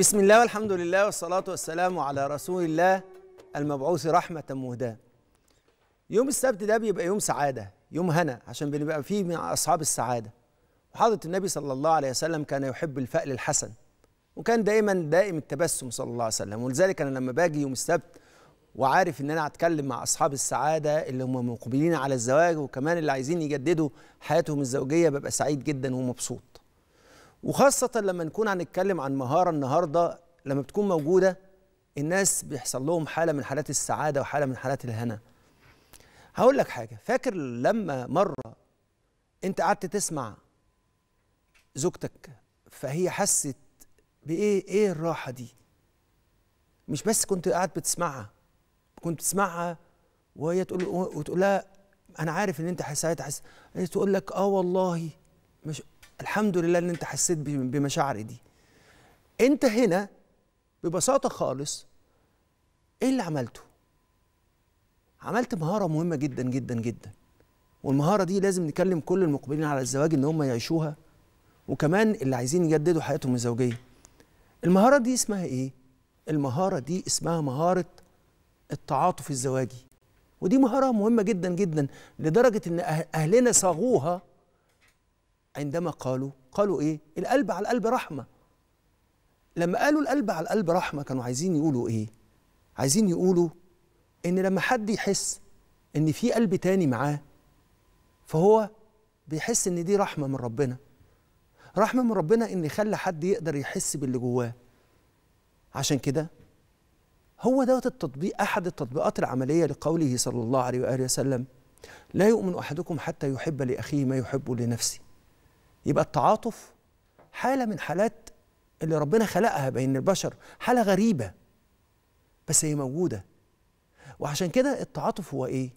بسم الله والحمد لله والصلاة والسلام على رسول الله المبعوث رحمة مهداة يوم السبت ده بيبقى يوم سعادة يوم هنا عشان بنبقى فيه من أصحاب السعادة وحضرة النبي صلى الله عليه وسلم كان يحب الفأل الحسن وكان دائما دائم التبسم صلى الله عليه وسلم ولذلك أنا لما باجي يوم السبت وعارف ان انا هتكلم مع اصحاب السعاده اللي هم مقبلين على الزواج وكمان اللي عايزين يجددوا حياتهم الزوجيه ببقى سعيد جدا ومبسوط وخاصة لما نكون هنتكلم عن مهارة النهاردة لما بتكون موجودة الناس بيحصل لهم حالة من حالات السعادة وحالة من حالات الهنا هقول لك حاجة فاكر لما مرة انت قعدت تسمع زوجتك فهي حست بإيه إيه الراحة دي مش بس كنت قاعد بتسمعها كنت بتسمعها وهي تقول وتقول لها أنا عارف إن أنت حاسة تقول لك آه والله مش الحمد لله ان انت حسيت بمشاعري دي انت هنا ببساطه خالص ايه اللي عملته عملت مهاره مهمه جدا جدا جدا والمهاره دي لازم نكلم كل المقبلين على الزواج ان هم يعيشوها وكمان اللي عايزين يجددوا حياتهم الزوجيه المهاره دي اسمها ايه المهاره دي اسمها مهاره التعاطف الزواجي ودي مهاره مهمه جدا جدا لدرجه ان أه-، اهلنا صاغوها عندما قالوا قالوا ايه القلب على القلب رحمه لما قالوا القلب على القلب رحمه كانوا عايزين يقولوا ايه عايزين يقولوا ان لما حد يحس ان في قلب تاني معاه فهو بيحس ان دي رحمه من ربنا رحمه من ربنا ان خلى حد يقدر يحس باللي جواه عشان كده هو دوت التطبيق احد التطبيقات العمليه لقوله صلى الله عليه واله وسلم لا يؤمن احدكم حتى يحب لاخيه ما يحب لنفسه يبقى التعاطف حاله من حالات اللي ربنا خلقها بين البشر حاله غريبه بس هي موجوده وعشان كده التعاطف هو ايه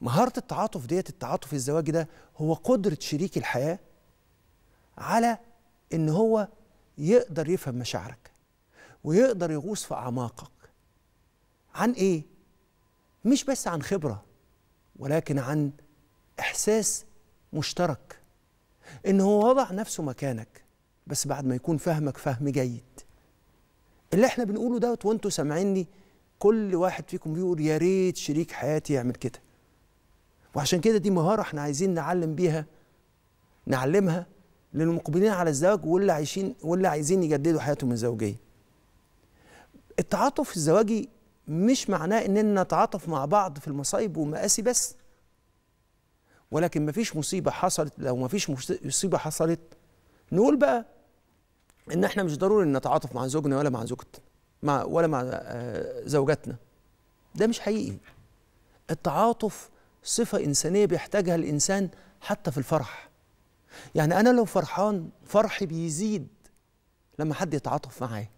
مهاره التعاطف ديت التعاطف الزواج ده هو قدره شريك الحياه على ان هو يقدر يفهم مشاعرك ويقدر يغوص في اعماقك عن ايه مش بس عن خبره ولكن عن احساس مشترك ان هو وضع نفسه مكانك بس بعد ما يكون فهمك فهم جيد اللي احنا بنقوله دوت وانتوا سامعيني كل واحد فيكم بيقول يا ريت شريك حياتي يعمل كده وعشان كده دي مهاره احنا عايزين نعلم بيها نعلمها للمقبلين على الزواج واللي عايشين واللي عايزين يجددوا حياتهم الزوجيه التعاطف الزواجي مش معناه اننا نتعاطف مع بعض في المصايب ومآسي بس ولكن ما فيش مصيبة حصلت لو ما فيش مصيبة حصلت نقول بقى إن إحنا مش ضروري إن نتعاطف مع زوجنا ولا مع زوجتنا مع ولا مع آه، زوجاتنا ده مش حقيقي التعاطف صفة إنسانية بيحتاجها الإنسان حتى في الفرح يعني أنا لو فرحان فرحي بيزيد لما حد يتعاطف معايا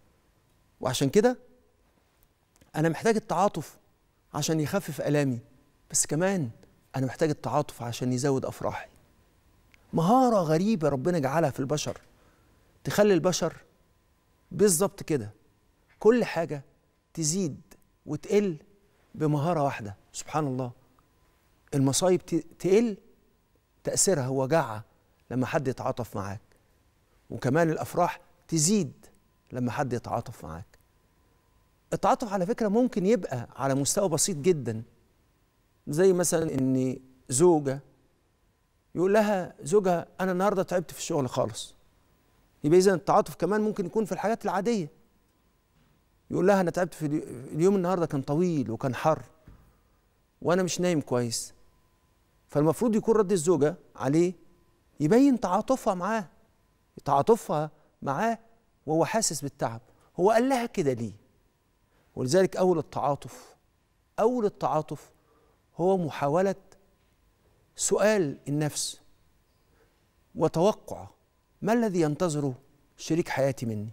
وعشان كده أنا محتاج التعاطف عشان يخفف ألامي بس كمان أنا محتاج التعاطف عشان يزود أفراحي مهارة غريبة ربنا جعلها في البشر تخلي البشر بالظبط كده كل حاجة تزيد وتقل بمهارة واحدة سبحان الله المصايب تقل تأثيرها وجعها لما حد يتعاطف معاك وكمان الأفراح تزيد لما حد يتعاطف معاك التعاطف على فكرة ممكن يبقى على مستوى بسيط جداً زي مثلا ان زوجه يقول لها زوجها انا النهارده تعبت في الشغل خالص يبقى اذا التعاطف كمان ممكن يكون في الحاجات العاديه يقول لها انا تعبت في اليوم النهارده كان طويل وكان حر وانا مش نايم كويس فالمفروض يكون رد الزوجه عليه يبين تعاطفها معاه تعاطفها معاه وهو حاسس بالتعب هو قال لها كده ليه ولذلك اول التعاطف اول التعاطف هو محاولة سؤال النفس وتوقع ما الذي ينتظره شريك حياتي مني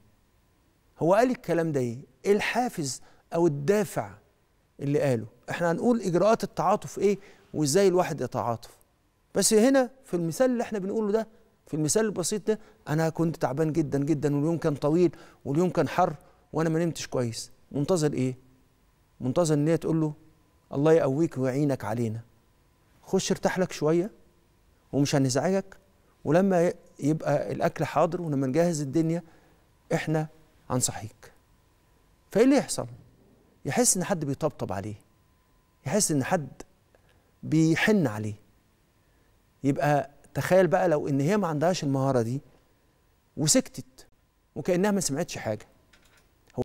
هو قال الكلام ده ايه ايه الحافز او الدافع اللي قاله احنا هنقول اجراءات التعاطف ايه وازاي الواحد يتعاطف بس هنا في المثال اللي احنا بنقوله ده في المثال البسيط ده انا كنت تعبان جدا جدا واليوم كان طويل واليوم كان حر وانا ما نمتش كويس منتظر ايه منتظر ان هي تقول له الله يقويك ويعينك علينا خش ارتاح لك شويه ومش هنزعجك ولما يبقى الاكل حاضر ولما نجهز الدنيا احنا هنصحيك فايه اللي يحصل يحس ان حد بيطبطب عليه يحس ان حد بيحن عليه يبقى تخيل بقى لو ان هي ما عندهاش المهاره دي وسكتت وكانها ما سمعتش حاجه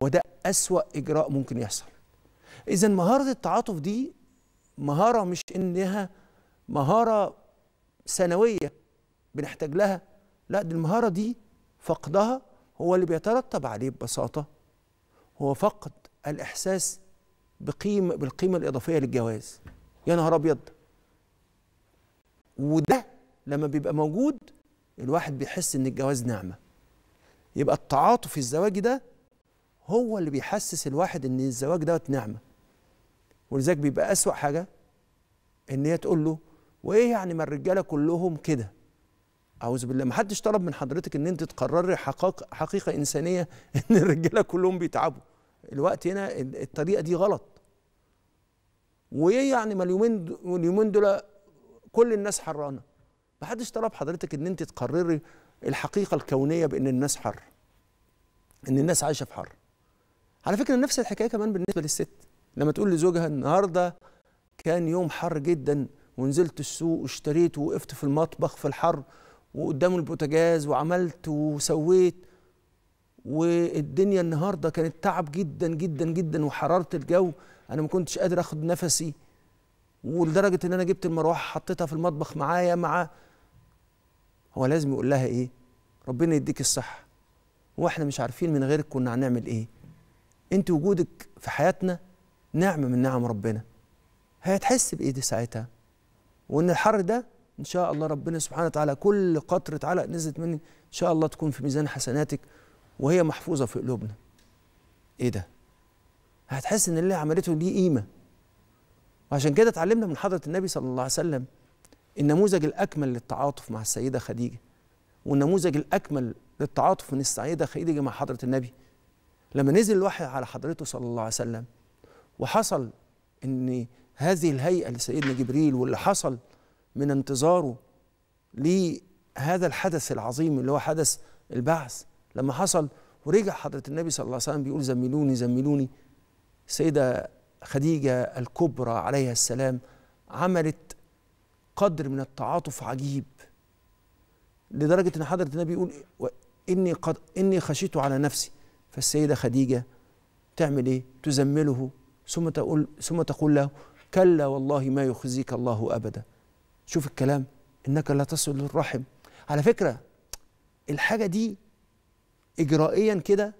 هو ده اسوا اجراء ممكن يحصل اذا مهاره التعاطف دي مهاره مش انها مهاره ثانويه بنحتاج لها لا دي المهاره دي فقدها هو اللي بيترتب عليه ببساطه هو فقد الاحساس بقيمه بالقيمه الاضافيه للجواز يا نهار ابيض وده لما بيبقى موجود الواحد بيحس ان الجواز نعمه يبقى التعاطف الزواجي ده هو اللي بيحسس الواحد ان الزواج دوت نعمه ولذلك بيبقى أسوأ حاجة إن هي تقول له وإيه يعني ما الرجالة كلهم كده أعوذ بالله ما حدش طلب من حضرتك إن أنت تقرري حقيقة, حقيقة إنسانية إن الرجالة كلهم بيتعبوا الوقت هنا الطريقة دي غلط وإيه يعني ما اليومين اليومين دول كل الناس حرانة ما حدش طلب حضرتك إن أنت تقرري الحقيقة الكونية بإن الناس حر إن الناس عايشة في حر على فكرة نفس الحكاية كمان بالنسبة للست لما تقول لزوجها النهارده كان يوم حر جدا ونزلت السوق واشتريت ووقفت في المطبخ في الحر وقدام البوتاجاز وعملت وسويت والدنيا النهارده كانت تعب جدا جدا جدا وحراره الجو انا ما كنتش قادر اخد نفسي ولدرجه ان انا جبت المروحه حطيتها في المطبخ معايا مع هو لازم يقول لها ايه ربنا يديك الصحه واحنا مش عارفين من غيرك كنا هنعمل ايه انت وجودك في حياتنا نعمه من نعم ربنا هتحس بايدي ساعتها وان الحر ده ان شاء الله ربنا سبحانه وتعالى كل قطره علق نزلت مني ان شاء الله تكون في ميزان حسناتك وهي محفوظه في قلوبنا ايه ده هتحس ان اللي عملته ليه قيمه وعشان كده اتعلمنا من حضره النبي صلى الله عليه وسلم النموذج الاكمل للتعاطف مع السيده خديجه والنموذج الاكمل للتعاطف من السيده خديجه مع حضره النبي لما نزل الوحي على حضرته صلى الله عليه وسلم وحصل ان هذه الهيئه لسيدنا جبريل واللي حصل من انتظاره لهذا الحدث العظيم اللي هو حدث البعث لما حصل ورجع حضره النبي صلى الله عليه وسلم بيقول زملوني زملوني السيده خديجه الكبرى عليها السلام عملت قدر من التعاطف عجيب لدرجه ان حضره النبي يقول اني قد اني خشيت على نفسي فالسيده خديجه تعمل ايه؟ تزمله ثم تقول ثم تقول له كلا والله ما يخزيك الله ابدا شوف الكلام انك لا تصل للرحم على فكره الحاجه دي اجرائيا كده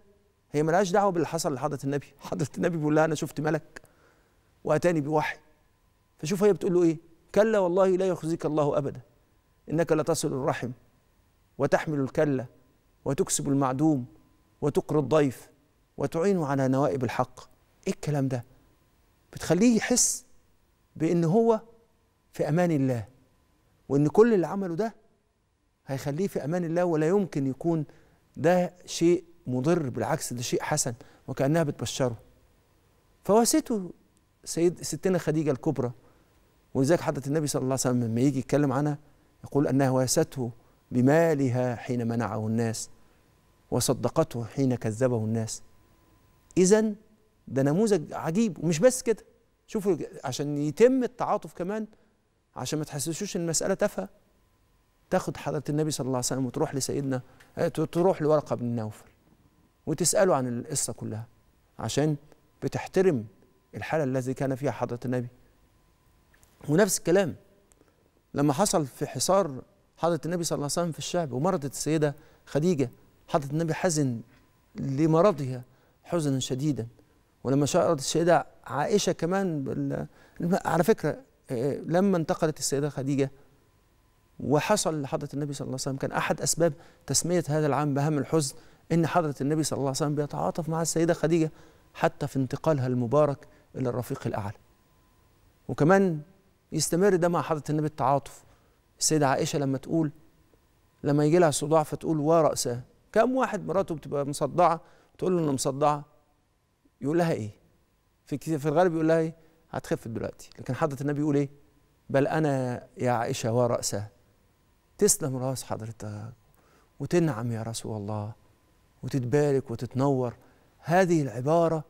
هي ملهاش دعوه باللي حصل لحضره النبي حضره النبي بيقول لها انا شفت ملك واتاني بوحي فشوف هي بتقول له ايه كلا والله لا يخزيك الله ابدا انك لا تصل الرحم وتحمل الكله وتكسب المعدوم وتقر الضيف وتعين على نوائب الحق ايه الكلام ده بتخليه يحس بان هو في امان الله وان كل اللي عمله ده هيخليه في امان الله ولا يمكن يكون ده شيء مضر بالعكس ده شيء حسن وكانها بتبشره فواسته سيد ستنا خديجه الكبرى ولذلك حضره النبي صلى الله عليه وسلم لما يجي يتكلم عنها يقول انها واسته بمالها حين منعه الناس وصدقته حين كذبه الناس اذا ده نموذج عجيب ومش بس كده شوفوا عشان يتم التعاطف كمان عشان ما تحسسوش ان المساله تافهه تاخد حضره النبي صلى الله عليه وسلم وتروح لسيدنا آه، تروح لورقه بن نوفل وتساله عن القصه كلها عشان بتحترم الحاله الذي كان فيها حضره النبي ونفس الكلام لما حصل في حصار حضره النبي صلى الله عليه وسلم في الشعب ومرضت السيده خديجه حضره النبي حزن لمرضها حزنا شديدا ولما شعرت السيده عائشه كمان بال... على فكره آه، لما انتقلت السيده خديجه وحصل لحضره النبي صلى الله عليه وسلم كان احد اسباب تسميه هذا العام بهم الحزن ان حضره النبي صلى الله عليه وسلم بيتعاطف مع السيده خديجه حتى في انتقالها المبارك الى الرفيق الاعلى وكمان يستمر ده مع حضره النبي التعاطف السيده عائشه لما تقول لما يجي لها صداع فتقول ورأسها كم واحد مراته بتبقى مصدعه تقول له انا مصدعه يقول لها ايه في في الغالب يقول لها ايه هتخف دلوقتي لكن حضره النبي يقول ايه بل انا يا عائشه وراسها تسلم راس حضرتك وتنعم يا رسول الله وتتبارك وتتنور هذه العباره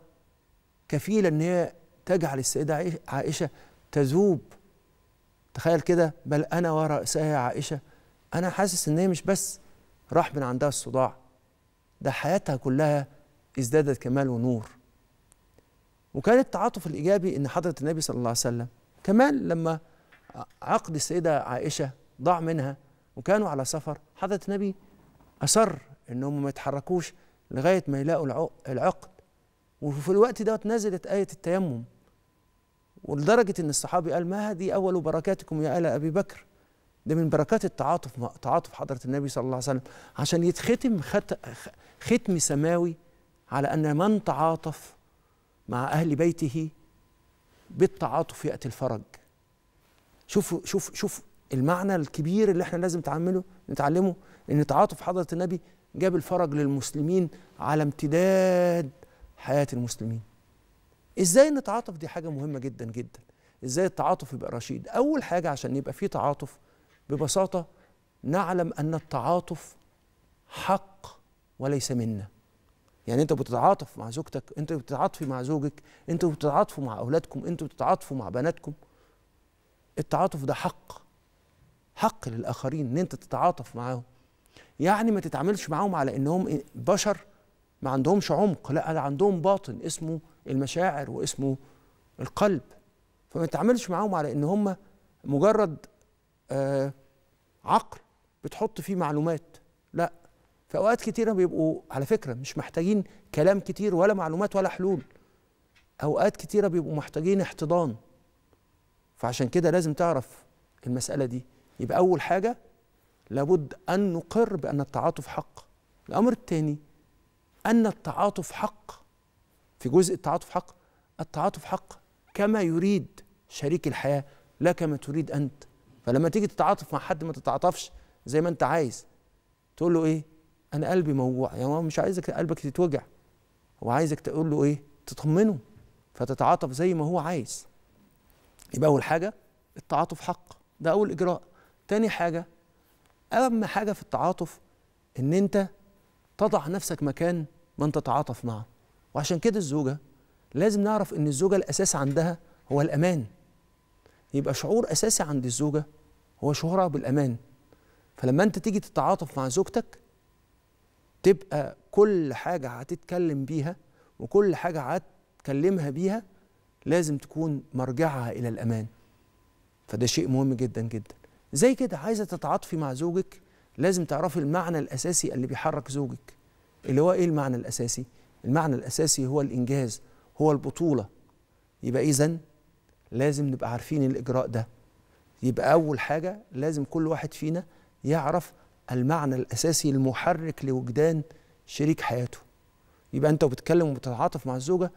كفيله ان هي تجعل السيده عائشه تذوب تخيل كده بل انا وراسها يا عائشه انا حاسس ان هي مش بس راح من عندها الصداع ده حياتها كلها ازدادت كمال ونور وكان التعاطف الايجابي ان حضره النبي صلى الله عليه وسلم كمان لما عقد السيده عائشه ضاع منها وكانوا على سفر حضره النبي اصر انهم ما يتحركوش لغايه ما يلاقوا العقد وفي الوقت دوت نزلت ايه التيمم ولدرجه ان الصحابي قال ما هذه اول بركاتكم يا ال ابي بكر ده من بركات التعاطف تعاطف حضره النبي صلى الله عليه وسلم عشان يتختم ختم سماوي على ان من تعاطف مع أهل بيته بالتعاطف يأتي الفرج شوف شوف شوف المعنى الكبير اللي احنا لازم نتعلمه نتعلمه ان تعاطف حضرة النبي جاب الفرج للمسلمين على امتداد حياة المسلمين ازاي نتعاطف دي حاجة مهمة جدا جدا ازاي التعاطف يبقى رشيد اول حاجة عشان يبقى فيه تعاطف ببساطة نعلم ان التعاطف حق وليس منا يعني انت بتتعاطف مع زوجتك انت بتتعاطفي مع زوجك انت بتتعاطفوا مع اولادكم انتوا بتتعاطفوا مع بناتكم التعاطف ده حق حق للاخرين ان انت تتعاطف معاهم يعني ما تتعاملش معاهم على انهم بشر ما عندهمش عمق لا ده عندهم باطن اسمه المشاعر واسمه القلب فما تتعاملش معاهم على ان هم مجرد آه عقل بتحط فيه معلومات لا في اوقات كتيره بيبقوا على فكره مش محتاجين كلام كتير ولا معلومات ولا حلول اوقات كتيره بيبقوا محتاجين احتضان فعشان كده لازم تعرف المساله دي يبقى اول حاجه لابد ان نقر بان التعاطف حق الامر الثاني ان التعاطف حق في جزء التعاطف حق التعاطف حق كما يريد شريك الحياه لا كما تريد انت فلما تيجي تتعاطف مع حد ما تتعاطفش زي ما انت عايز تقول له ايه انا قلبي موجوع يعني هو مش عايزك قلبك يتوجع هو عايزك تقول له ايه تطمنه فتتعاطف زي ما هو عايز يبقى اول حاجه التعاطف حق ده اول اجراء تاني حاجه اهم حاجه في التعاطف ان انت تضع نفسك مكان من تتعاطف معه وعشان كده الزوجه لازم نعرف ان الزوجه الاساس عندها هو الامان يبقى شعور اساسي عند الزوجه هو شعورها بالامان فلما انت تيجي تتعاطف مع زوجتك تبقى كل حاجة هتتكلم بيها وكل حاجة هتكلمها بيها لازم تكون مرجعها إلى الأمان فده شيء مهم جدا جدا زي كده عايزة تتعاطفي مع زوجك لازم تعرفي المعنى الأساسي اللي بيحرك زوجك اللي هو إيه المعنى الأساسي؟ المعنى الأساسي هو الإنجاز هو البطولة يبقى إذا لازم نبقى عارفين الإجراء ده يبقى أول حاجة لازم كل واحد فينا يعرف المعنى الاساسي المحرك لوجدان شريك حياته يبقى انت وبتتكلم وبتتعاطف مع الزوجه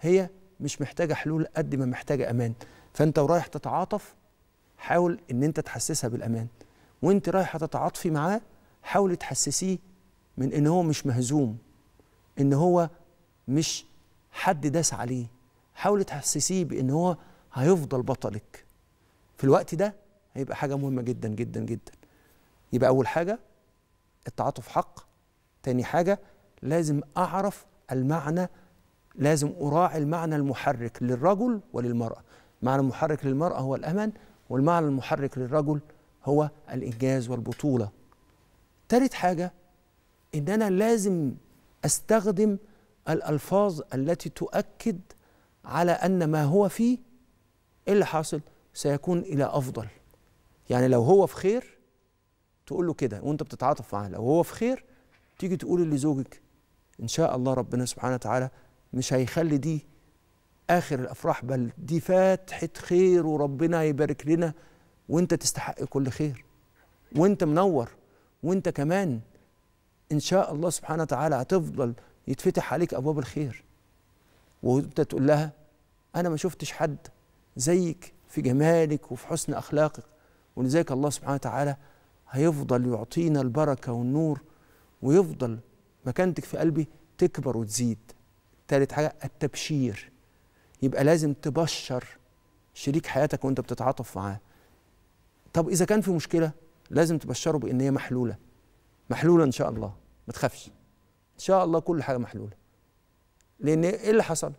هي مش محتاجه حلول قد ما محتاجه امان فانت ورايح تتعاطف حاول ان انت تحسسها بالامان وانت رايحه تتعاطفي معاه حاولي تحسسيه من ان هو مش مهزوم ان هو مش حد داس عليه حاولي تحسسيه بان هو هيفضل بطلك في الوقت ده هيبقى حاجه مهمه جدا جدا جدا يبقى اول حاجه التعاطف حق تاني حاجه لازم اعرف المعنى لازم اراعي المعنى المحرك للرجل وللمراه المعنى المحرك للمراه هو الامن والمعنى المحرك للرجل هو الانجاز والبطوله تالت حاجه ان انا لازم استخدم الالفاظ التي تؤكد على ان ما هو فيه إيه اللي حاصل سيكون الى افضل يعني لو هو في خير تقول له كده وانت بتتعاطف معاه لو هو في خير تيجي تقول لزوجك ان شاء الله ربنا سبحانه وتعالى مش هيخلي دي اخر الافراح بل دي فاتحه خير وربنا يبارك لنا وانت تستحق كل خير وانت منور وانت كمان ان شاء الله سبحانه وتعالى هتفضل يتفتح عليك ابواب الخير وانت تقول لها انا ما شفتش حد زيك في جمالك وفي حسن اخلاقك ولذلك الله سبحانه وتعالى هيفضل يعطينا البركة والنور ويفضل مكانتك في قلبي تكبر وتزيد تالت حاجة التبشير يبقى لازم تبشر شريك حياتك وانت بتتعاطف معاه طب إذا كان في مشكلة لازم تبشره بإن هي محلولة محلولة إن شاء الله ما تخافش إن شاء الله كل حاجة محلولة لأن إيه اللي حصل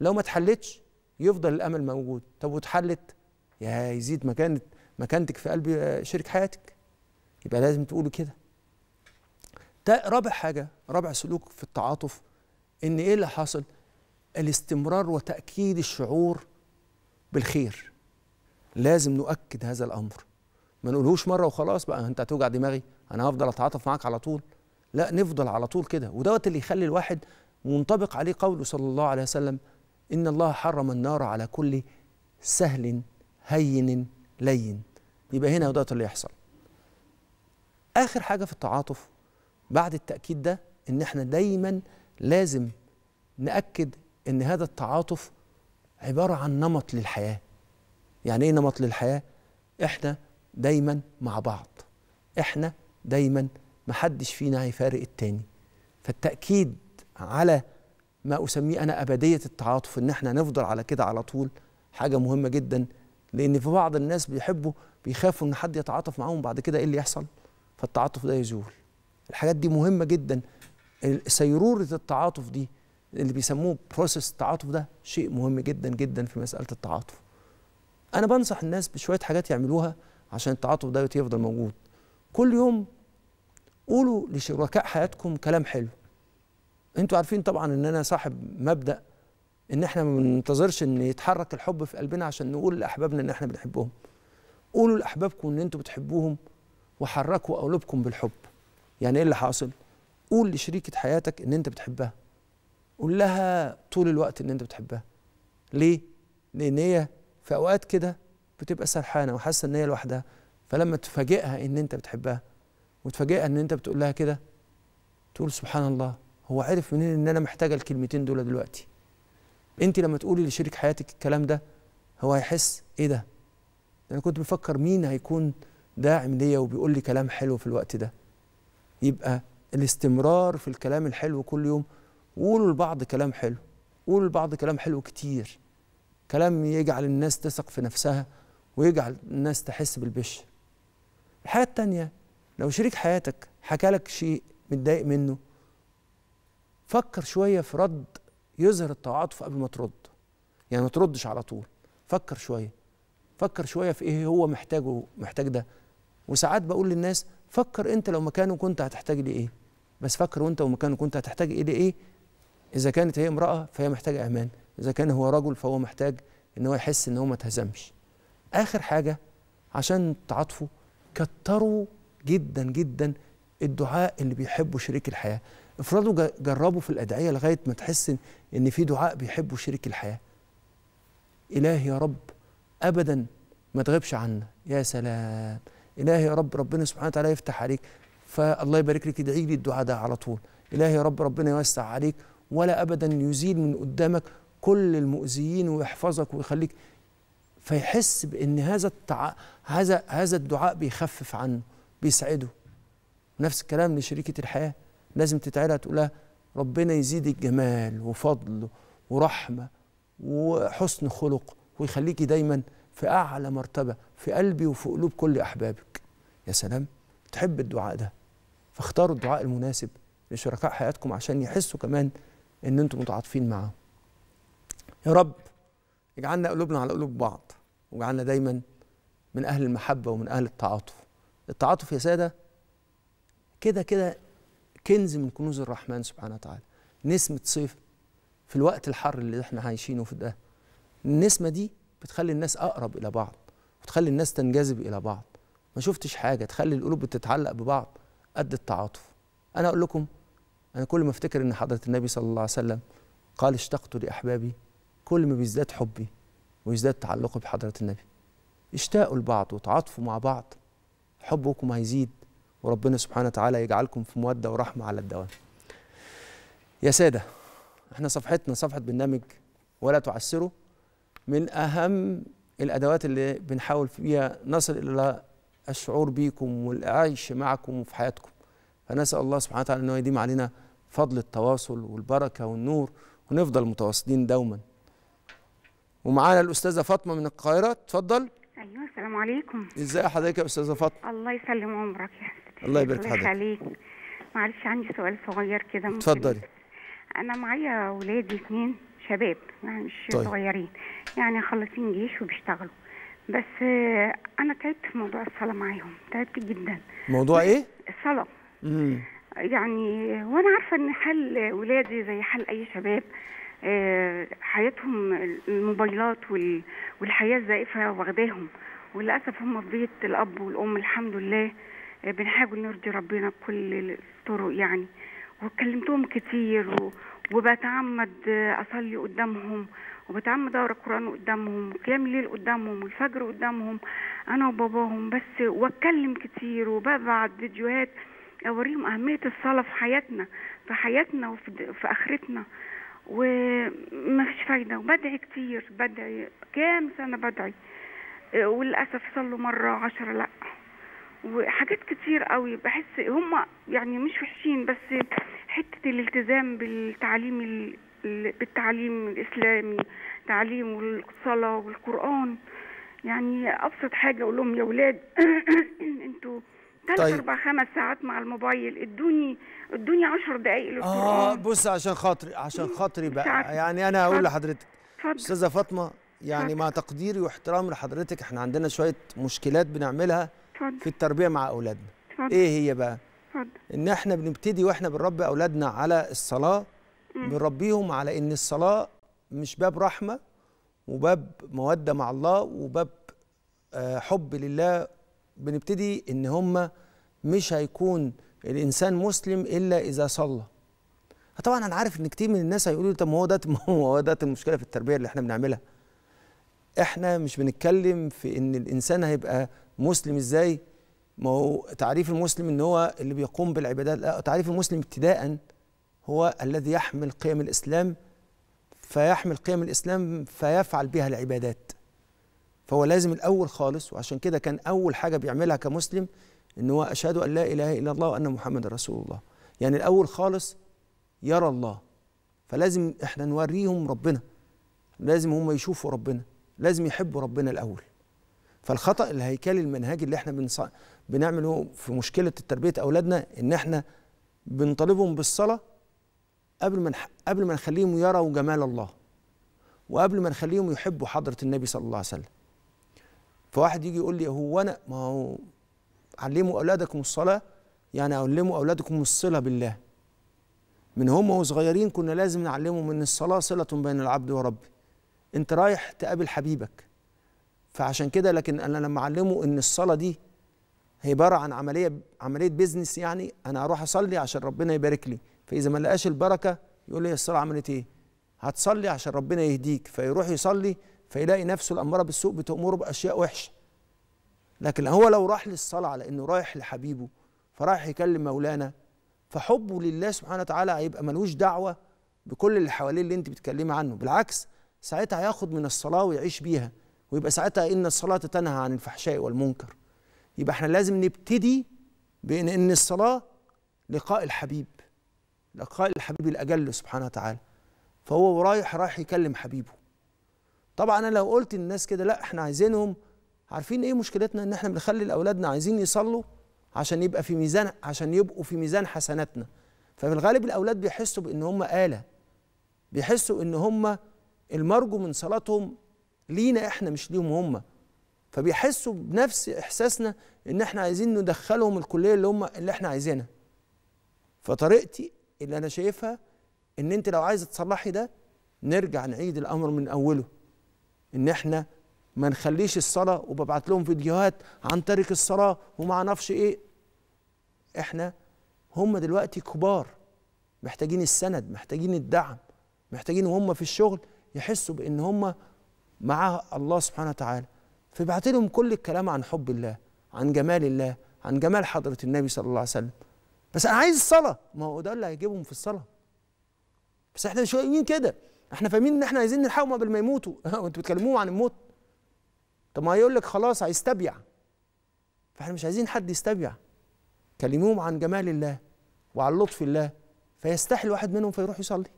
لو ما اتحلتش يفضل الأمل موجود طب واتحلت يا يزيد مكانة مكانتك في قلبي آه، شريك حياتك يبقى لازم تقولوا كده رابع حاجة رابع سلوك في التعاطف إن إيه اللي حصل؟ الاستمرار وتأكيد الشعور بالخير لازم نؤكد هذا الأمر ما نقولهوش مرة وخلاص بقى أنت هتوجع دماغي أنا هفضل أتعاطف معاك على طول لا نفضل على طول كده ودوت اللي يخلي الواحد منطبق عليه قوله صلى الله عليه وسلم إن الله حرم النار على كل سهل هين لين يبقى هنا دوت اللي يحصل اخر حاجه في التعاطف بعد التاكيد ده ان احنا دايما لازم ناكد ان هذا التعاطف عباره عن نمط للحياه يعني ايه نمط للحياه احنا دايما مع بعض احنا دايما محدش فينا هيفارق التاني فالتاكيد على ما اسميه انا ابديه التعاطف ان احنا نفضل على كده على طول حاجه مهمه جدا لان في بعض الناس بيحبوا بيخافوا ان حد يتعاطف معاهم بعد كده ايه اللي يحصل فالتعاطف ده يزول الحاجات دي مهمه جدا سيروره التعاطف دي اللي بيسموه بروسيس التعاطف ده شيء مهم جدا جدا في مساله التعاطف انا بنصح الناس بشويه حاجات يعملوها عشان التعاطف ده يفضل موجود كل يوم قولوا لشركاء حياتكم كلام حلو انتوا عارفين طبعا ان انا صاحب مبدا ان احنا ما بننتظرش ان يتحرك الحب في قلبنا عشان نقول لاحبابنا ان احنا بنحبهم قولوا لاحبابكم ان انتوا بتحبوهم وحركوا قلوبكم بالحب يعني ايه اللي حاصل قول لشريكة حياتك ان انت بتحبها قول لها طول الوقت ان انت بتحبها ليه لان هي في اوقات كده بتبقى سرحانه وحاسه ان هي لوحدها فلما تفاجئها ان انت بتحبها وتفاجئها ان انت بتقول لها كده تقول سبحان الله هو عرف منين ان انا محتاجه الكلمتين دول دلوقتي انت لما تقولي لشريك حياتك الكلام ده هو هيحس ايه ده انا كنت بفكر مين هيكون داعم ليا وبيقول لي كلام حلو في الوقت ده يبقى الاستمرار في الكلام الحلو كل يوم قولوا لبعض كلام حلو قولوا لبعض كلام حلو كتير كلام يجعل الناس تثق في نفسها ويجعل الناس تحس بالبشر الحاجة التانية لو شريك حياتك حكى لك شيء متضايق منه فكر شوية في رد يظهر التعاطف قبل ما ترد يعني ما تردش على طول فكر شوية فكر شوية في ايه هو محتاجه محتاج ده وساعات بقول للناس فكر انت لو مكانه كنت هتحتاج لايه بس فكر وانت ومكانه كنت هتحتاج ايه لايه اذا كانت هي امراه فهي محتاجه امان اذا كان هو رجل فهو محتاج ان هو يحس ان هو ما اتهزمش اخر حاجه عشان تعاطفوا كتروا جدا جدا الدعاء اللي بيحبه شريك الحياه افرضوا جربوا في الادعيه لغايه ما تحس ان في دعاء بيحبه شريك الحياه اله يا رب ابدا ما تغيبش عنا يا سلام إلهي يا رب ربنا سبحانه وتعالى يفتح عليك فالله يبارك لك ادعي لي الدعاء ده على طول إلهي يا رب ربنا يوسع عليك ولا أبدا يزيل من قدامك كل المؤذيين ويحفظك ويخليك فيحس بأن هذا التع... هذا هذا الدعاء بيخفف عنه بيسعده نفس الكلام لشريكة الحياة لازم تتعالى تقول لها ربنا يزيدك جمال وفضل ورحمة وحسن خلق ويخليكي دايما في أعلى مرتبة في قلبي وفي قلوب كل أحبابك يا سلام تحب الدعاء ده فاختاروا الدعاء المناسب لشركاء حياتكم عشان يحسوا كمان ان انتم متعاطفين معاهم يا رب اجعلنا قلوبنا على قلوب بعض واجعلنا دايما من اهل المحبه ومن اهل التعاطف التعاطف يا ساده كده كده كنز من كنوز الرحمن سبحانه وتعالى نسمه صيف في الوقت الحر اللي احنا عايشينه في ده النسمه دي بتخلي الناس اقرب الى بعض وتخلي الناس تنجذب الى بعض ما شفتش حاجه تخلي القلوب بتتعلق ببعض قد التعاطف انا اقول لكم انا كل ما افتكر ان حضره النبي صلى الله عليه وسلم قال اشتقت لاحبابي كل ما بيزداد حبي ويزداد تعلقي بحضره النبي اشتاقوا لبعض وتعاطفوا مع بعض حبكم هيزيد وربنا سبحانه وتعالى يجعلكم في مودة ورحمة على الدوام يا سادة احنا صفحتنا صفحة برنامج ولا تعسروا من أهم الأدوات اللي بنحاول فيها نصل إلى الشعور بيكم والعيش معكم وفي حياتكم فنسأل الله سبحانه وتعالى أنه يديم علينا فضل التواصل والبركة والنور ونفضل متواصلين دوما ومعانا الأستاذة فاطمة من القاهرة تفضل أيوة السلام عليكم إزاي حضرتك يا أستاذة فاطمة الله يسلم عمرك يا ستي الله يبارك حضرتك الله يخليك معلش عندي سؤال صغير كده اتفضلي أنا معايا ولادي اتنين شباب يعني مش طيب. صغيرين يعني خلصين جيش وبيشتغلوا بس آه، انا تعبت في موضوع الصلاه معاهم تعبت جدا موضوع ايه الصلاه امم يعني وانا عارفه ان حال ولادي زي حال اي شباب آه، حياتهم الموبايلات والحياه الزائفه واخداهم وللاسف هم في بيت الاب والام الحمد لله آه، بنحاول نرضي ربنا بكل الطرق يعني وكلمتهم كتير وبتعمد اصلي قدامهم وبتعم دور القرآن قدامهم وقيام الليل قدامهم والفجر قدامهم أنا وباباهم بس وأتكلم كتير وببعت فيديوهات أوريهم أهمية الصلاة في حياتنا في حياتنا وفي اخرتنا آخرتنا ومفيش فايدة وبدعي كتير بدعي كام سنة بدعي وللأسف صلوا مرة عشرة لأ وحاجات كتير قوي بحس هم يعني مش وحشين بس حتة الالتزام بالتعليم بالتعليم الاسلامي تعليم الصلاه والقران يعني ابسط حاجه اقول لهم يا اولاد انتوا ثلاث طيب. اربع خمس ساعات مع الموبايل ادوني ادوني 10 دقائق للقران اه بص عشان خاطري عشان خاطري بقى ساعت. يعني انا هقول لحضرتك استاذه فاطمه يعني مع تقديري واحترامي لحضرتك احنا عندنا شويه مشكلات بنعملها فضل. في التربيه مع اولادنا فضل. ايه هي بقى فضل. ان احنا بنبتدي واحنا بنربي اولادنا على الصلاه بنربيهم على ان الصلاه مش باب رحمه وباب موده مع الله وباب آه، حب لله بنبتدي ان هم مش هيكون الانسان مسلم الا اذا صلى طبعا انا عارف ان كتير من الناس هيقولوا طب ما هو ده ما هو ده المشكله في التربيه اللي احنا بنعملها احنا مش بنتكلم في ان الانسان هيبقى مسلم ازاي ما هو تعريف المسلم ان هو اللي بيقوم بالعبادات لا تعريف المسلم ابتداء هو الذي يحمل قيم الإسلام فيحمل قيم الإسلام فيفعل بها العبادات فهو لازم الأول خالص وعشان كده كان أول حاجة بيعملها كمسلم إن هو أشهد أن لا إله إلا الله وأن محمد رسول الله يعني الأول خالص يرى الله فلازم إحنا نوريهم ربنا لازم هم يشوفوا ربنا لازم يحبوا ربنا الأول فالخطأ الهيكلي المنهجي اللي احنا بنعمله في مشكلة تربية أولادنا إن احنا بنطالبهم بالصلاة قبل ما قبل ما نخليهم يروا جمال الله وقبل ما نخليهم يحبوا حضره النبي صلى الله عليه وسلم فواحد يجي يقول لي هو انا ما هو علموا اولادكم الصلاه يعني علموا اولادكم الصله بالله من هم وصغيرين كنا لازم نعلمهم ان الصلاه صله بين العبد وربه انت رايح تقابل حبيبك فعشان كده لكن انا لما اعلمه ان الصلاه دي هي عباره عن عمليه عمليه بيزنس يعني انا أروح اصلي عشان ربنا يبارك لي فاذا ما لقاش البركه يقول لي الصلاه عملت ايه هتصلي عشان ربنا يهديك فيروح يصلي فيلاقي نفسه الاماره بالسوء بتامره باشياء وحشه لكن هو لو راح للصلاه على انه رايح لحبيبه فرايح يكلم مولانا فحبه لله سبحانه وتعالى هيبقى ملوش دعوه بكل اللي حواليه اللي انت بتتكلمي عنه بالعكس ساعتها هياخد من الصلاه ويعيش بيها ويبقى ساعتها ان الصلاه تنهى عن الفحشاء والمنكر يبقى احنا لازم نبتدي بان ان الصلاه لقاء الحبيب لقاء الحبيب الأجل سبحانه وتعالى فهو ورايح رايح يكلم حبيبه طبعا أنا لو قلت للناس كده لا احنا عايزينهم عارفين ايه مشكلتنا ان احنا بنخلي الاولادنا عايزين يصلوا عشان يبقى في ميزان عشان يبقوا في ميزان حسناتنا ففي الغالب الاولاد بيحسوا بان هم آلة بيحسوا ان هم المرجو من صلاتهم لينا احنا مش ليهم هم فبيحسوا بنفس احساسنا ان احنا عايزين ندخلهم الكليه اللي هم اللي احنا عايزينها فطريقتي اللي انا شايفها ان انت لو عايزه تصلحي ده نرجع نعيد الامر من اوله ان احنا ما نخليش الصلاه وببعت لهم فيديوهات عن طريق الصلاه وما اعرفش ايه احنا هم دلوقتي كبار محتاجين السند محتاجين الدعم محتاجين وهم في الشغل يحسوا بان هم مع الله سبحانه وتعالى فبعت لهم كل الكلام عن حب الله عن جمال الله عن جمال حضره النبي صلى الله عليه وسلم بس انا عايز الصلاه ما هو ده اللي هيجيبهم في الصلاه بس احنا مش فاهمين كده احنا فاهمين ان احنا عايزين نلحقهم قبل ما يموتوا وانتوا بتكلموهم عن الموت طب ما هيقول لك خلاص هيستبيع فاحنا مش عايزين حد يستبيع كلموهم عن جمال الله وعن لطف الله فيستحي واحد منهم فيروح يصلي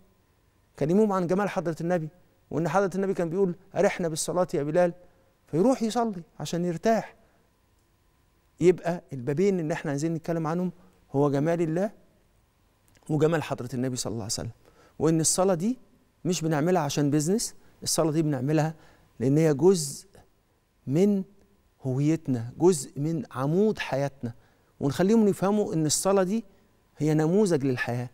كلموهم عن جمال حضره النبي وان حضره النبي كان بيقول ارحنا بالصلاه يا بلال فيروح يصلي عشان يرتاح يبقى البابين اللي احنا عايزين نتكلم عنهم هو جمال الله وجمال حضرة النبي صلى الله عليه وسلم وإن الصلاة دي مش بنعملها عشان بيزنس الصلاة دي بنعملها لأن هي جزء من هويتنا جزء من عمود حياتنا ونخليهم يفهموا إن الصلاة دي هي نموذج للحياة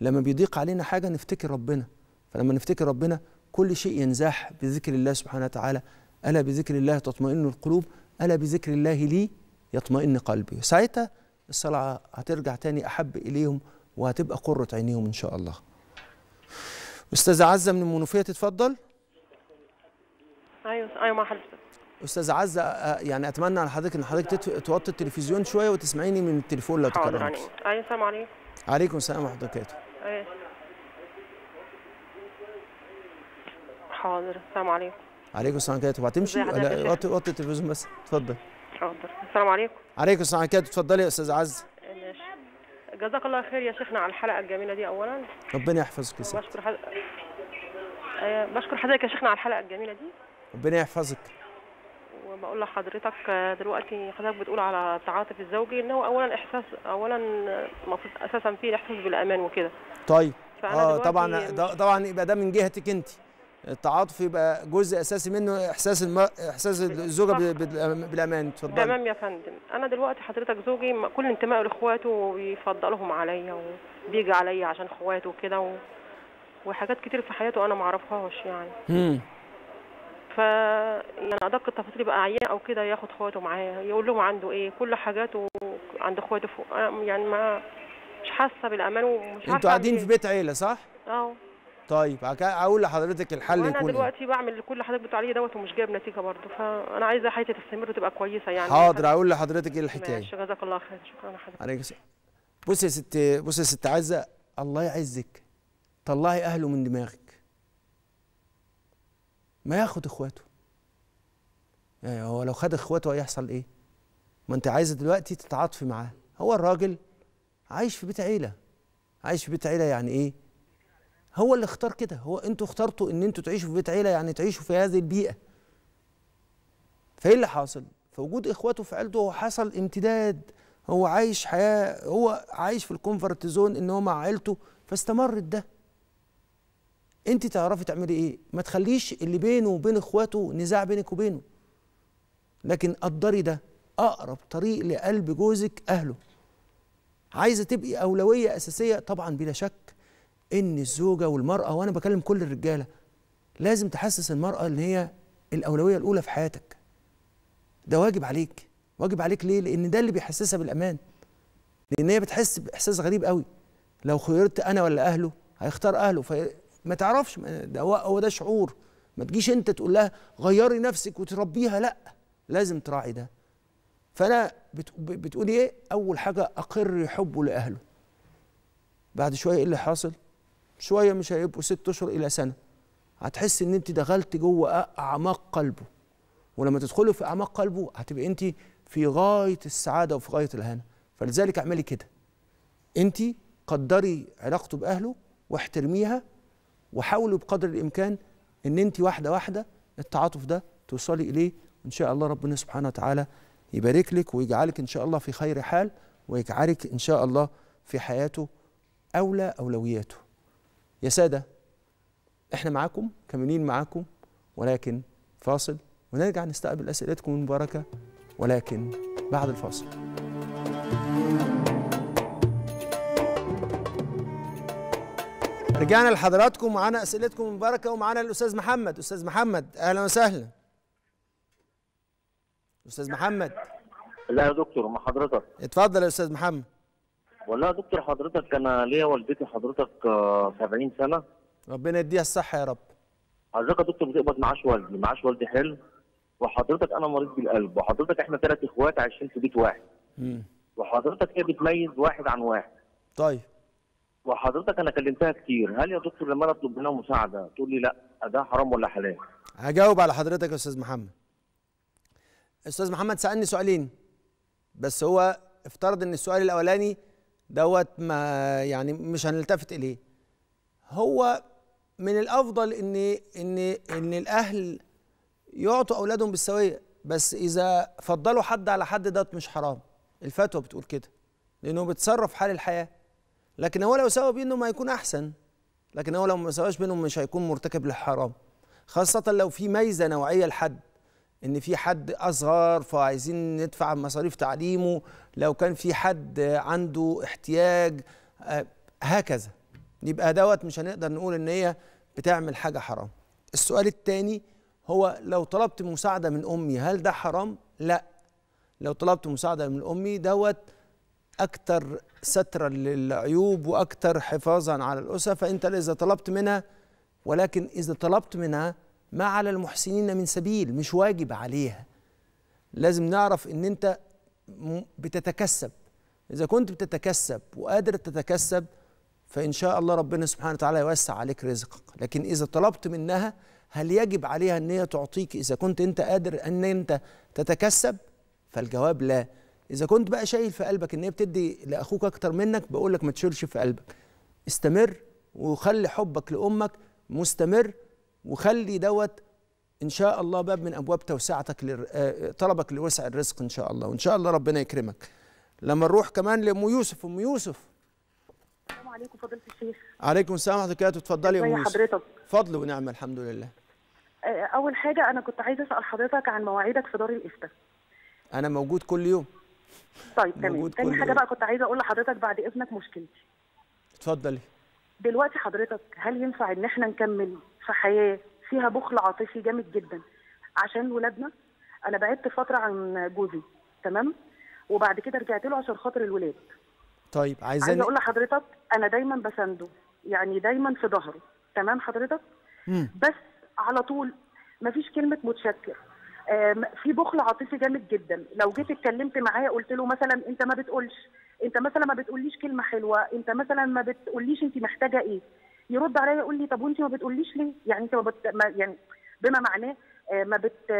لما بيضيق علينا حاجة نفتكر ربنا فلما نفتكر ربنا كل شيء ينزاح بذكر الله سبحانه وتعالى ألا بذكر الله تطمئن القلوب ألا بذكر الله لي يطمئن قلبي ساعتها الصلاه هترجع تاني احب اليهم وهتبقى قره عينيهم ان شاء الله استاذه عزه من المنوفيه تتفضل ايوه ايوه مع حضرتك استاذه عزه يعني اتمنى على حضرتك ان حضرتك توطي التلفزيون شويه وتسمعيني من التليفون لو تكرمت ايوه السلام عليكم عليكم السلام ورحمه الله وبركاته أيه. حاضر السلام عليكم عليكم السلام عليكم وهتمشي ولا تمشي وطي التلفزيون بس اتفضل حاضر السلام عليكم عليكم السلام عليكم اتفضلي يا استاذ عز جزاك الله خير يا شيخنا على الحلقه الجميله دي اولا ربنا يحفظك يا سيدي بشكر حد... آه، بشكر حضرتك يا شيخنا على الحلقه الجميله دي ربنا يحفظك وبقول لحضرتك آه، دلوقتي حضرتك بتقول على التعاطف الزوجي ان هو اولا احساس اولا المفروض اساسا فيه الاحساس بالامان وكده طيب اه طبعا طبعا يبقى ده من جهتك انت التعاطف يبقى جزء اساسي منه احساس الم... احساس الزوجه بالامان اتفضلي تمام يا فندم انا دلوقتي حضرتك زوجي كل انتمائه لاخواته وبيفضلهم عليا وبيجي عليا عشان اخواته وكده و... وحاجات كتير في حياته انا ما اعرفهاش يعني امم ف يعني ادق التفاصيل يبقى عيان او كده ياخد اخواته معاه يقول لهم عنده ايه كل حاجاته عند اخواته فوق يعني ما مش حاسه بالامان ومش عارفه انتوا قاعدين إيه. في بيت عيله صح؟ اه طيب هقول لحضرتك الحل يكون انا إيه؟ دلوقتي بعمل اللي كل حضرتك بتقول عليه دوت ومش جايب نتيجه برضه فانا عايزه حياتي تستمر وتبقى كويسه يعني حاضر هقول لحضرتك ايه الحكايه ماشي جزاك الله خير شكرا حضرتك بصي يا ست بصي يا ست عزه الله يعزك طلعي اهله من دماغك ما ياخد اخواته يعني هو لو خد اخواته هيحصل ايه ما انت عايزه دلوقتي تتعاطفي معاه هو الراجل عايش في بيت عيله عايش في بيت عيله يعني ايه هو اللي اختار كده هو انتوا اخترتوا ان انتوا تعيشوا في بيت عيله يعني تعيشوا في هذه البيئه فايه اللي حاصل فوجود اخواته في عيلته هو حصل امتداد هو عايش حياه هو عايش في الكونفرت زون ان هو مع عيلته فاستمرت ده انت تعرفي تعملي ايه ما تخليش اللي بينه وبين اخواته نزاع بينك وبينه لكن قدري ده اقرب طريق لقلب جوزك اهله عايزه تبقي اولويه اساسيه طبعا بلا شك ان الزوجه والمراه وانا بكلم كل الرجاله لازم تحسس المراه ان هي الاولويه الاولى في حياتك ده واجب عليك واجب عليك ليه لان ده اللي بيحسسها بالامان لان هي بتحس باحساس غريب قوي لو خيرت انا ولا اهله هيختار اهله فما تعرفش ده هو ده شعور ما تجيش انت تقول لها غيري نفسك وتربيها لا لازم تراعي ده فانا بتقول ايه اول حاجه اقر حبه لاهله بعد شويه ايه اللي حاصل شويه مش هيبقوا ست اشهر الى سنه هتحس ان انت دخلت جوه اعماق قلبه ولما تدخلي في اعماق قلبه هتبقي انت في غايه السعاده وفي غايه الهنا فلذلك اعملي كده انت قدري علاقته باهله واحترميها وحاولي بقدر الامكان ان انت واحده واحده التعاطف ده توصلي اليه ان شاء الله ربنا سبحانه وتعالى يبارك لك ويجعلك ان شاء الله في خير حال ويجعلك ان شاء الله في حياته اولى اولوياته يا سادة احنا معاكم كاملين معاكم ولكن فاصل ونرجع نستقبل أسئلتكم المباركة ولكن بعد الفاصل رجعنا لحضراتكم ومعانا اسئلتكم المباركه ومعانا الاستاذ محمد استاذ محمد اهلا وسهلا استاذ محمد لا يا دكتور مع حضرتك اتفضل يا استاذ محمد والله يا دكتور حضرتك انا ليا والدتي حضرتك 70 آه، سنه ربنا يديها الصحه يا رب حضرتك يا دكتور بتقبض معاش والدي معاش والدي حلو وحضرتك انا مريض بالقلب وحضرتك احنا ثلاث اخوات عايشين في بيت واحد امم وحضرتك هي إيه بتميز واحد عن واحد طيب وحضرتك انا كلمتها كتير هل يا دكتور لما انا اطلب منها مساعده تقول لي لا ده حرام ولا حلال هجاوب على حضرتك يا استاذ محمد استاذ محمد سالني سؤالين بس هو افترض ان السؤال الاولاني دوت ما يعني مش هنلتفت اليه هو من الافضل ان ان ان الاهل يعطوا اولادهم بالسويه بس اذا فضلوا حد على حد دوت مش حرام الفتوى بتقول كده لانه بيتصرف حال الحياه لكن هو لو سوى بينهم هيكون احسن لكن هو لو ما سواش بينهم مش هيكون مرتكب للحرام خاصه لو في ميزه نوعيه لحد ان في حد اصغر فعايزين ندفع مصاريف تعليمه لو كان في حد عنده احتياج آه، هكذا يبقى دوت مش هنقدر نقول ان هي بتعمل حاجه حرام السؤال الثاني هو لو طلبت مساعده من امي هل ده حرام لا لو طلبت مساعده من امي دوت اكتر سترا للعيوب واكتر حفاظا على الاسره فانت اذا طلبت منها ولكن اذا طلبت منها ما على المحسنين من سبيل مش واجب عليها لازم نعرف ان انت بتتكسب اذا كنت بتتكسب وقادر تتكسب فان شاء الله ربنا سبحانه وتعالى يوسع عليك رزقك لكن اذا طلبت منها هل يجب عليها ان هي تعطيك اذا كنت انت قادر ان انت تتكسب فالجواب لا اذا كنت بقى شايل في قلبك ان هي بتدي لاخوك اكتر منك بقول لك ما تشيلش في قلبك استمر وخلي حبك لامك مستمر وخلي دوت ان شاء الله باب من ابواب توسعتك لر... آه، آه، طلبك لوسع الرزق ان شاء الله وان شاء الله ربنا يكرمك لما نروح كمان لام يوسف ام يوسف السلام عليكم فضيله الشيخ عليكم السلام ورحمه الله وبركاته اتفضلي يا ام يوسف حضرتك فضل ونعمه الحمد لله آه، اول حاجه انا كنت عايزه اسال حضرتك عن مواعيدك في دار الافتاء انا موجود كل يوم طيب تمام تاني حاجه يوم. بقى كنت عايزه اقول لحضرتك بعد اذنك مشكلتي اتفضلي دلوقتي حضرتك هل ينفع ان احنا نكمل في حياه فيها بخل عاطفي جامد جدا عشان ولادنا انا بعدت فتره عن جوزي تمام وبعد كده رجعت له عشان خاطر الولاد طيب عايزين عايز اقول لحضرتك انا دايما بسنده يعني دايما في ظهره تمام حضرتك مم. بس على طول مفيش كلمه متشكر في بخل عاطفي جامد جدا لو جيت اتكلمت معاه قلت له مثلا انت ما بتقولش انت مثلا ما بتقوليش كلمه حلوه انت مثلا ما بتقوليش انت محتاجه ايه يرد عليا يقول لي طب وانت ما بتقوليش ليه؟ يعني انت ما, بت... ما يعني بما معناه آه، ما بت...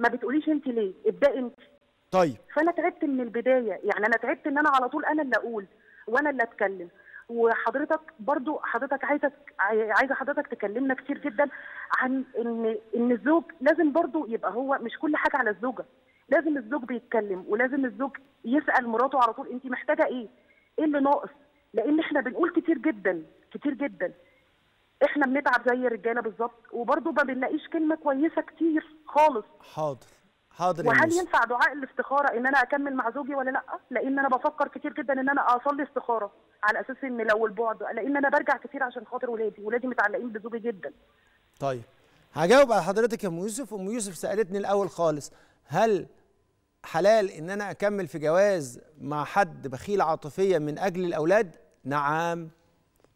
ما بتقوليش انت ليه؟ ابدأ انت. طيب فانا تعبت من البدايه يعني انا تعبت ان انا على طول انا اللي اقول وانا اللي اتكلم وحضرتك برضو حضرتك عايزه عايزه حضرتك تكلمنا كتير جدا عن ان ان الزوج لازم برضو يبقى هو مش كل حاجه على الزوجه لازم الزوج بيتكلم ولازم الزوج يسال مراته على طول انت محتاجه ايه؟ ايه اللي ناقص؟ لان احنا بنقول كتير جدا كتير جدا احنا بنتعب زي الرجاله بالظبط وبرضه ما بنلاقيش كلمه كويسه كتير خالص حاضر حاضر وهل ينفع دعاء الاستخاره ان انا اكمل مع زوجي ولا لا لان انا بفكر كتير جدا ان انا اصلي استخاره على اساس ان لو البعد لان انا برجع كتير عشان خاطر ولادي ولادي متعلقين بزوجي جدا طيب هجاوب على حضرتك يا ام يوسف ام يوسف سالتني الاول خالص هل حلال ان انا اكمل في جواز مع حد بخيل عاطفيا من اجل الاولاد نعم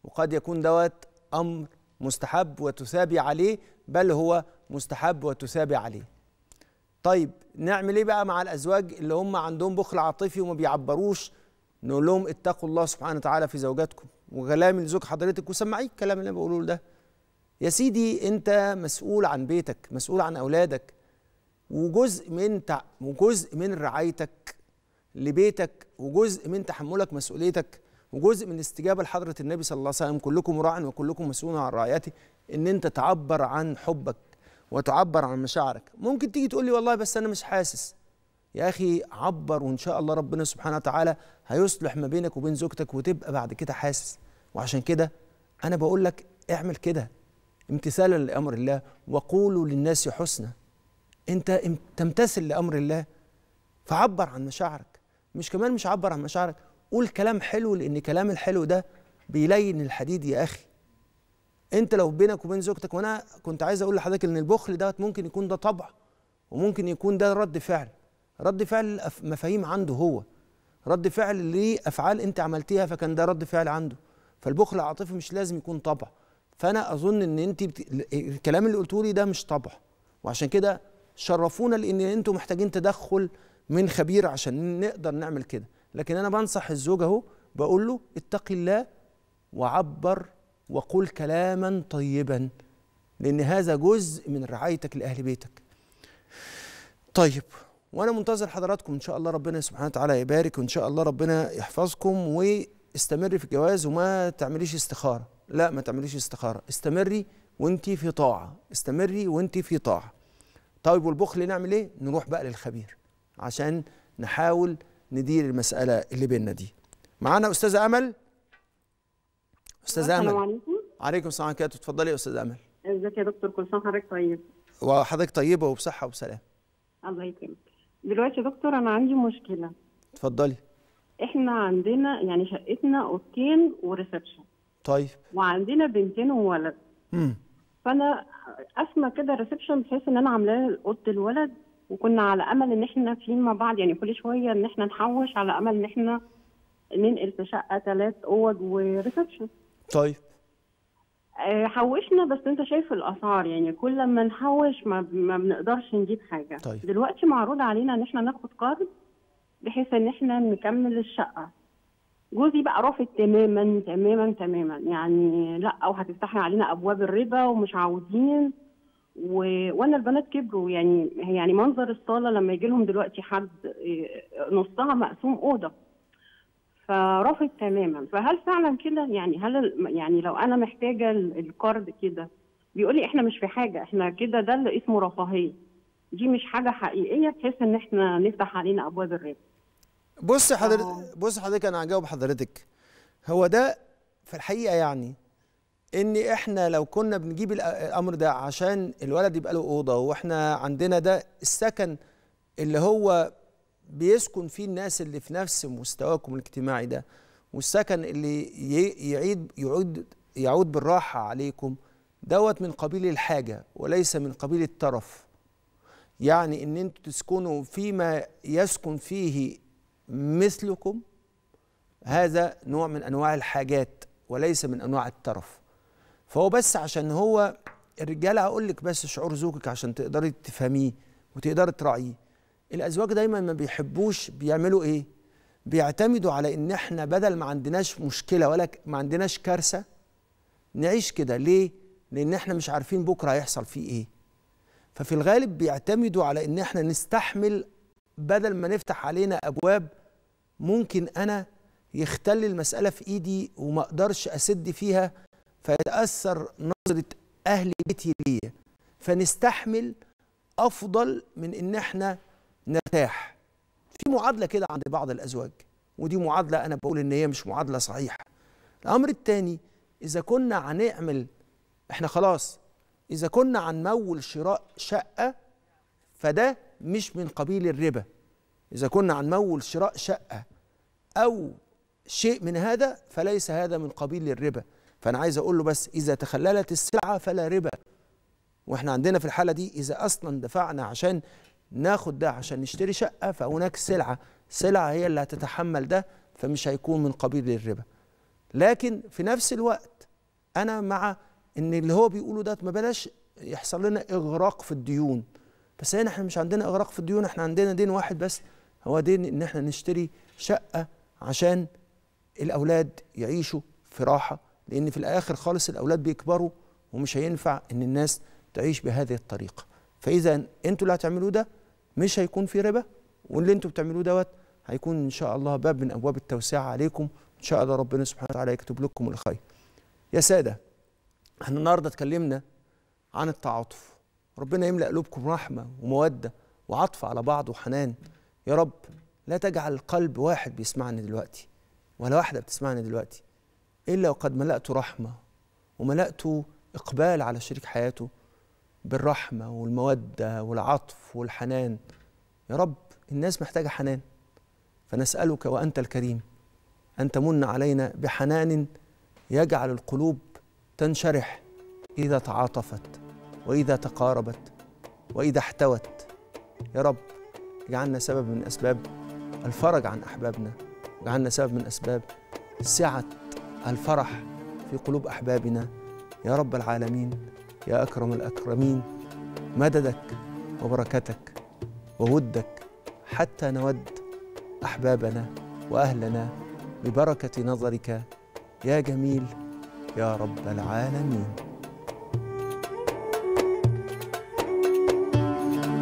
وقد يكون دوت امر مستحب وتثابي عليه بل هو مستحب وتثابي عليه طيب نعمل ايه بقى مع الازواج اللي هم عندهم بخل عاطفي وما بيعبروش نقول لهم اتقوا الله سبحانه وتعالى في زوجاتكم وكلام لزوج حضرتك وسمعيك الكلام اللي انا بقوله ده يا سيدي انت مسؤول عن بيتك مسؤول عن اولادك وجزء من وجزء من رعايتك لبيتك وجزء من تحملك مسؤوليتك وجزء من استجابة لحضره النبي صلى الله عليه وسلم كلكم راع وكلكم مسؤول عن رعيته ان انت تعبر عن حبك وتعبر عن مشاعرك ممكن تيجي تقول لي والله بس انا مش حاسس يا اخي عبر وان شاء الله ربنا سبحانه وتعالى هيصلح ما بينك وبين زوجتك وتبقى بعد كده حاسس وعشان كده انا بقول لك اعمل كده امتثالا لامر الله وقولوا للناس حسنا انت تمتثل لامر الله فعبر عن مشاعرك مش كمان مش عبر عن مشاعرك قول كلام حلو لان كلام الحلو ده بيلين الحديد يا اخي انت لو بينك وبين زوجتك وانا كنت عايز اقول لحضرتك ان البخل دوت ممكن يكون ده طبع وممكن يكون ده رد فعل رد فعل مفاهيم عنده هو رد فعل لافعال انت عملتيها فكان ده رد فعل عنده فالبخل العاطفي مش لازم يكون طبع فانا اظن ان انت بت... الكلام اللي قلته لي ده مش طبع وعشان كده شرفونا لان انتم محتاجين تدخل من خبير عشان نقدر نعمل كده لكن انا بنصح الزوج اهو بقول له اتق الله وعبر وقل كلاما طيبا لان هذا جزء من رعايتك لاهل بيتك طيب وانا منتظر حضراتكم ان شاء الله ربنا سبحانه وتعالى يبارك وان شاء الله ربنا يحفظكم واستمري في الجواز وما تعمليش استخاره لا ما تعمليش استخاره استمري وانت في طاعه استمري وانت في طاعه طيب والبخل نعمل ايه نروح بقى للخبير عشان نحاول ندير المساله اللي بيننا دي معانا استاذه امل استاذه امل السلام عليكم عليكم السلام ورحمه الله اتفضلي يا استاذه امل ازيك يا دكتور كل سنه وحضرتك طيب وحضرتك طيبه وبصحه وسلام الله يكرمك دلوقتي يا دكتور انا عندي مشكله اتفضلي احنا عندنا يعني شقتنا اوضتين وريسبشن طيب وعندنا بنتين وولد امم فانا اسمى كده ريسبشن بحيث ان انا عاملاه اوضه الولد وكنا على امل ان احنا فيما بعد يعني كل شويه ان احنا نحوش على امل ان احنا ننقل في شقه ثلاث اوض وريسبشن طيب آه، حوشنا بس انت شايف الاسعار يعني كل ما نحوش ما, ما بنقدرش نجيب حاجه طيب. دلوقتي معروض علينا ان احنا ناخد قرض بحيث ان احنا نكمل الشقه جوزي بقى رافض تماما تماما تماما يعني لا وهتفتحي علينا ابواب الربا ومش عاوزين وانا البنات كبروا يعني يعني منظر الصاله لما يجي لهم دلوقتي حد إيه، نصها مقسوم اوضه فرفض تماما فهل فعلا كده يعني هل يعني لو انا محتاجه الكارد كده بيقول لي احنا مش في حاجه احنا كده ده اللي اسمه رفاهيه دي مش حاجه حقيقيه تحس ان احنا نفتح علينا ابواب الرزق بص حضرتك آه. بص حضرتك انا هجاوب حضرتك هو ده في الحقيقه يعني ان احنا لو كنا بنجيب الامر ده عشان الولد يبقى له اوضه واحنا عندنا ده السكن اللي هو بيسكن فيه الناس اللي في نفس مستواكم الاجتماعي ده والسكن اللي يعيد يعود يعود بالراحه عليكم دوت من قبيل الحاجه وليس من قبيل الترف يعني ان انتوا تسكنوا فيما يسكن فيه مثلكم هذا نوع من انواع الحاجات وليس من انواع الترف فهو بس عشان هو الرجاله اقول لك بس شعور زوجك عشان تقدري تفهميه وتقدري تراعيه الازواج دايما ما بيحبوش بيعملوا ايه بيعتمدوا على ان احنا بدل ما عندناش مشكله ولا ما عندناش كارثه نعيش كده ليه لان احنا مش عارفين بكره هيحصل فيه ايه ففي الغالب بيعتمدوا على ان احنا نستحمل بدل ما نفتح علينا ابواب ممكن انا يختل المساله في ايدي وما اقدرش اسد فيها فيتأثر نظرة أهل بيتي ليا فنستحمل أفضل من إن إحنا نرتاح في معادلة كده عند بعض الأزواج ودي معادلة أنا بقول إن هي مش معادلة صحيحة الأمر الثاني إذا كنا هنعمل إحنا خلاص إذا كنا هنمول شراء شقة فده مش من قبيل الربا إذا كنا هنمول شراء شقة أو شيء من هذا فليس هذا من قبيل الربا فأنا عايز أقول له بس إذا تخللت السلعة فلا ربا وإحنا عندنا في الحالة دي إذا أصلا دفعنا عشان ناخد ده عشان نشتري شقة فهناك سلعة سلعة هي اللي هتتحمل ده فمش هيكون من قبيل الربا لكن في نفس الوقت أنا مع إن اللي هو بيقوله ده ما بلاش يحصل لنا إغراق في الديون بس هنا احنا مش عندنا إغراق في الديون احنا عندنا دين واحد بس هو دين إن احنا نشتري شقة عشان الأولاد يعيشوا في راحة لأن في الآخر خالص الأولاد بيكبروا ومش هينفع إن الناس تعيش بهذه الطريقة فإذا أنتوا اللي هتعملوه ده مش هيكون في ربا واللي أنتوا بتعملوه دوت هيكون إن شاء الله باب من أبواب التوسعة عليكم إن شاء الله ربنا سبحانه وتعالى يكتب لكم الخير يا سادة احنا النهاردة اتكلمنا عن التعاطف ربنا يملأ قلوبكم رحمة ومودة وعطف على بعض وحنان يا رب لا تجعل قلب واحد بيسمعني دلوقتي ولا واحدة بتسمعني دلوقتي إلا وقد ملأت رحمة وملأت إقبال على شريك حياته بالرحمة والمودة والعطف والحنان يا رب الناس محتاجة حنان فنسألك وأنت الكريم أن تمن علينا بحنان يجعل القلوب تنشرح إذا تعاطفت وإذا تقاربت وإذا احتوت يا رب اجعلنا سبب من أسباب الفرج عن أحبابنا اجعلنا سبب من أسباب سعة الفرح في قلوب أحبابنا يا رب العالمين يا أكرم الأكرمين مددك وبركتك وودك حتى نود أحبابنا وأهلنا ببركة نظرك يا جميل يا رب العالمين